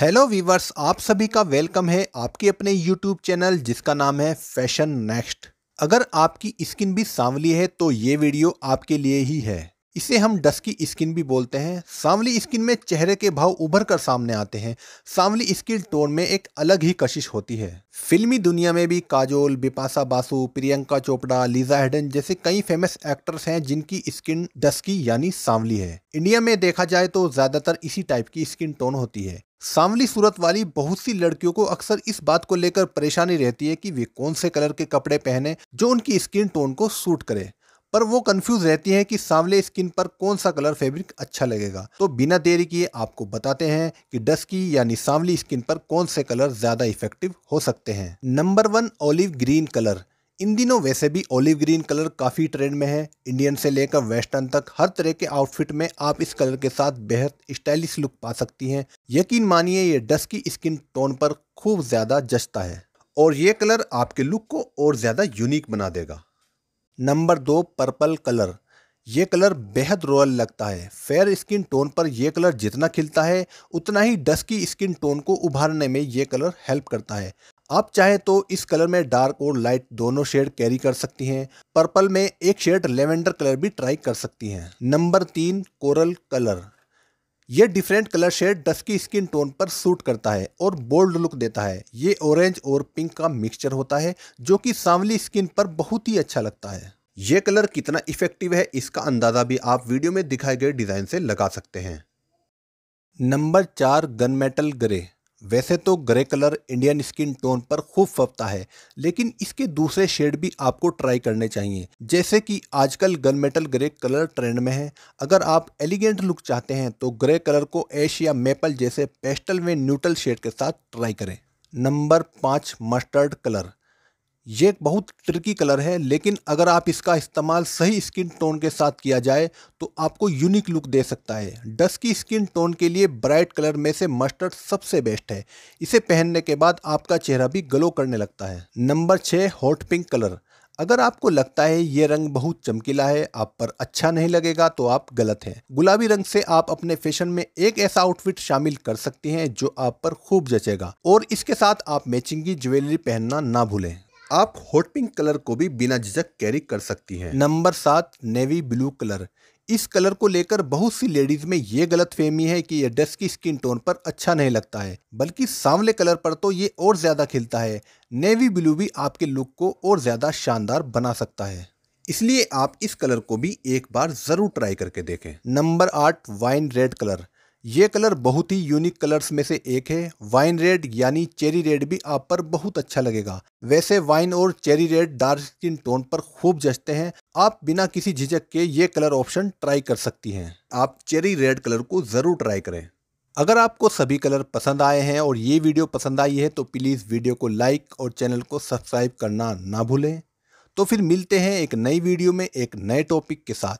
hello viewers आप सभी का वेलकम है आपके अपने यूट्यूब चैनल जिसका नाम है फैशन नेक्स्ट अगर आपकी स्किन भी सांवली है तो ये वीडियो आपके लिए ही है इसे हम डस्की स्किन भी बोलते हैं सांवली स्किन में चेहरे के भाव उभर कर सामने आते हैं सांवली स्किन टोन में एक अलग ही कशिश होती है फिल्मी दुनिया में भी काजोल बिपाशा बासु प्रियंका चोपड़ा लीजा हेडन जैसे कई फेमस एक्टर्स हैं जिनकी स्किन डस्की यानी सांवली है इंडिया में देखा जाए तो ज़्यादातर इसी टाइप की स्किन टोन होती है सांवली सूरत वाली बहुत सी लड़कियों को अक्सर इस बात को लेकर परेशानी रहती है कि वे कौन से कलर के कपड़े पहने जो उनकी स्किन टोन को सूट करे पर वो कंफ्यूज रहती हैं कि सांवले स्किन पर कौन सा कलर फैब्रिक अच्छा लगेगा तो बिना देरी किए आपको बताते हैं कि डस्की यानी सांवली स्किन पर कौन से कलर ज्यादा इफेक्टिव हो सकते हैं number one olive green colour इन दिनों वैसे भी ओलिव ग्रीन कलर काफ़ी ट्रेंड में है इंडियन से लेकर वेस्टर्न तक हर तरह के आउटफिट में आप इस कलर के साथ बेहद स्टाइलिश लुक पा सकती हैं यकीन मानिए ये डस्ट की स्किन टोन पर खूब ज़्यादा जचता है और ये कलर आपके लुक को और ज़्यादा यूनिक बना देगा नंबर दो पर्पल कलर ये कलर बेहद रॉयल लगता है फेयर स्किन टोन पर यह कलर जितना खिलता है उतना ही डस्की स्किन टोन को उभारने में ये कलर हेल्प करता है आप चाहे तो इस कलर में डार्क और लाइट दोनों शेड कैरी कर सकती हैं पर्पल में एक शेड लेवेंडर कलर भी ट्राई कर सकती हैं नंबर तीन कोरल कलर ये different colour shade dusky skin tone पर सूट करता है और बोल्ड लुक देता है ये ऑरेंज और पिंक का मिक्सचर होता है जो कि सांवली स्किन पर बहुत ही अच्छा लगता है ये कलर कितना इफेक्टिव है इसका अंदाज़ा भी आप वीडियो में दिखाए गए डिज़ाइन से लगा सकते हैं नंबर चार गन मेटल ग्रे वैसे तो grey colour Indian skin tone पर खूब फपता है लेकिन इसके दूसरे शेड भी आपको ट्राई करने चाहिए जैसे कि आजकल gun metal grey colour trend में है अगर आप एलिगेंट लुक चाहते हैं तो ग्रे कलर को एश या मेपल जैसे पेस्टल में न्यूट्रल शेड के साथ ट्राई करें नंबर पाँच मस्टर्ड कलर ये बहुत ट्रिकी कलर है लेकिन अगर आप इसका इस्तेमाल सही स्किन टोन के साथ किया जाए तो आपको यूनिक लुक दे सकता है डस्ट की स्किन टोन के लिए ब्राइट कलर में से मस्टर्ड सबसे बेस्ट है इसे पहनने के बाद आपका चेहरा भी ग्लो करने लगता है नंबर छः हॉट पिंक कलर अगर आपको लगता है ये रंग बहुत चमकीला है आप पर अच्छा नहीं लगेगा तो आप गलत हैं गुलाबी रंग से आप अपने फैशन में एक ऐसा आउटफिट शामिल कर सकती हैं जो आप पर खूब जचेगा और इसके साथ आप मैचिंग की ज्वेलरी पहनना ना भूलें आप हॉट पिंक कलर को भी बिना झिझक कैरी कर सकती हैं नंबर सात नेवी ब्लू कलर इस कलर को लेकर बहुत सी लेडीज में ये गलत फहमी है कि यह ड्रेस की स्किन टोन पर अच्छा नहीं लगता है बल्कि सांवले कलर पर तो ये और ज्यादा खिलता है नेवी ब्लू भी आपके लुक को और ज्यादा शानदार बना सकता है इसलिए आप इस कलर को भी एक बार जरूर ट्राई करके देखें नंबर आठ वाइन रेड कलर ये कलर बहुत ही यूनिक कलर्स में से एक है वाइन रेड यानी चेरी रेड भी आप पर बहुत अच्छा लगेगा वैसे वाइन और cherry red dark skin tone पर खूब जचते हैं आप बिना किसी झिझक के ये कलर ऑप्शन ट्राई कर सकती हैं आप चेरी रेड कलर को ज़रूर ट्राई करें अगर आपको सभी कलर पसंद आए हैं और ये वीडियो पसंद आई है तो प्लीज़ वीडियो को लाइक और चैनल को सब्सक्राइब करना ना भूलें तो फिर मिलते हैं एक नई वीडियो में एक नए टॉपिक के साथ